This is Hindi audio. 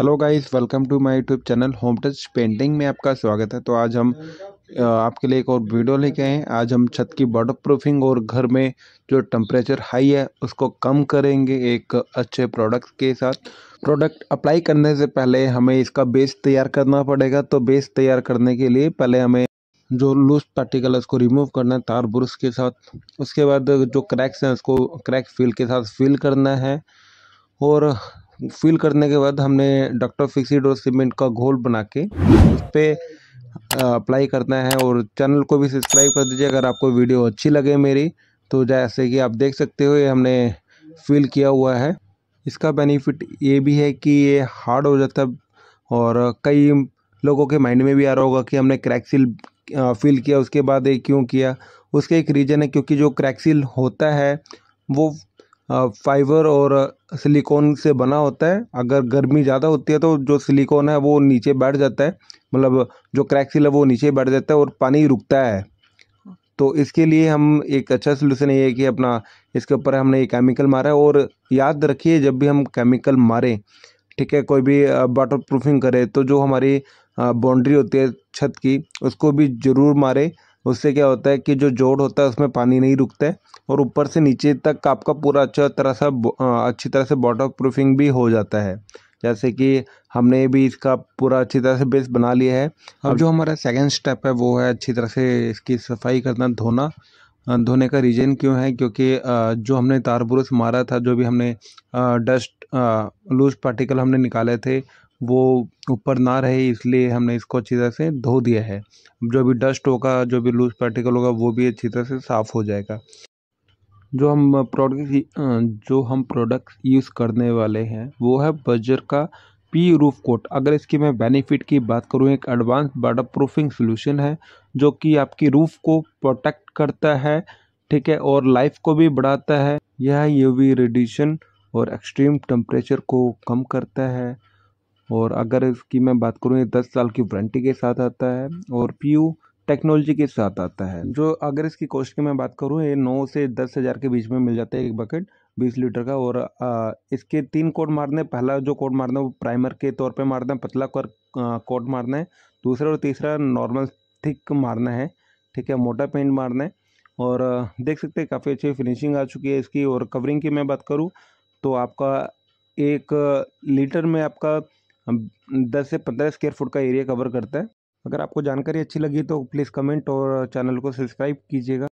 hello guys welcome to my YouTube channel home touch painting में आपका स्वागत है तो आज हम आपके लिए एक और वीडियो लेके आए हैं आज हम छत की वाटर प्रूफिंग और घर में जो टेम्परेचर हाई है उसको कम करेंगे एक अच्छे प्रोडक्ट के साथ प्रोडक्ट अप्लाई करने से पहले हमें इसका बेस तैयार करना पड़ेगा तो बेस तैयार करने के लिए पहले हमें जो लूज पार्टिकल है उसको रिमूव करना है तार ब्रश के साथ उसके बाद जो क्रैक्स हैं उसको क्रैक फील के साथ फील करना है और फिल करने के बाद हमने डॉक्टर फिक्सिड और सीमेंट का घोल बना के उस पर अप्लाई करना है और चैनल को भी सब्सक्राइब कर दीजिए अगर आपको वीडियो अच्छी लगे मेरी तो जैसे कि आप देख सकते हो ये हमने फिल किया हुआ है इसका बेनिफिट ये भी है कि ये हार्ड हो जाता है और कई लोगों के माइंड में भी आ रहा होगा कि हमने क्रैक्सिल फिल किया उसके बाद ये क्यों किया उसका एक रीज़न है क्योंकि जो क्रैक्सिल होता है वो फाइबर और सिलिकॉन से बना होता है अगर गर्मी ज़्यादा होती है तो जो सिलिकॉन है वो नीचे बैठ जाता है मतलब जो क्रैक्सिल है वो नीचे बैठ जाता है और पानी रुकता है तो इसके लिए हम एक अच्छा सोल्यूशन ये है कि अपना इसके ऊपर हमने ये केमिकल मारा है और याद रखिए जब भी हम केमिकल मारें ठीक है कोई भी वाटर प्रूफिंग करें तो जो हमारी बाउंड्री होती है छत की उसको भी ज़रूर मारें उससे क्या होता है कि जो जोड़ होता है उसमें पानी नहीं रुकता है और ऊपर से नीचे तक आपका पूरा अच्छा तरह से अच्छी तरह से वाटर प्रूफिंग भी हो जाता है जैसे कि हमने भी इसका पूरा अच्छी तरह से बेस बना लिया है अब जो हमारा सेकेंड स्टेप है वो है अच्छी तरह से इसकी सफाई करना धोना धोने का रीज़न क्यों है क्योंकि जो हमने तार बुरुस मारा था जो भी हमने डस्ट लूज पार्टिकल हमने निकाले थे वो ऊपर ना रहे इसलिए हमने इसको अच्छी तरह से धो दिया है जो भी डस्ट होगा जो भी लूज पार्टिकल होगा वो भी अच्छी तरह से साफ़ हो जाएगा जो हम प्रोडक्ट जो हम प्रोडक्ट यूज़ करने वाले हैं वो है बजर का पी रूफ कोट अगर इसकी मैं बेनिफिट की बात करूँ एक एडवांस वाटर प्रूफिंग सोल्यूशन है जो कि आपकी रूफ़ को प्रोटेक्ट करता है ठीक है और लाइफ को भी बढ़ाता है यह यूवी रेडिएशन और एक्सट्रीम टेम्परेचर को कम करता है और अगर इसकी मैं बात करूँ ये दस साल की वारंटी के साथ आता है और पी टेक्नोलॉजी के साथ आता है जो अगर इसकी कॉस्ट की मैं बात करूँ ये नौ से दस हज़ार के बीच में मिल जाता है एक बकेट बीस लीटर का और आ, इसके तीन कोड मारने पहला जो कोड मारना है वो प्राइमर के तौर पे मारना है पतला कर कोड मारना है दूसरा और तीसरा नॉर्मल थिक मारना है ठीक है मोटा पेंट मारना है और देख सकते हैं काफ़ी अच्छी फिनिशिंग आ चुकी है इसकी और कवरिंग की मैं बात करूँ तो आपका एक लीटर में आपका हम दस से पंद्रह स्क्वेयर फुट का एरिया कवर करता है अगर आपको जानकारी अच्छी लगी तो प्लीज़ कमेंट और चैनल को सब्सक्राइब कीजिएगा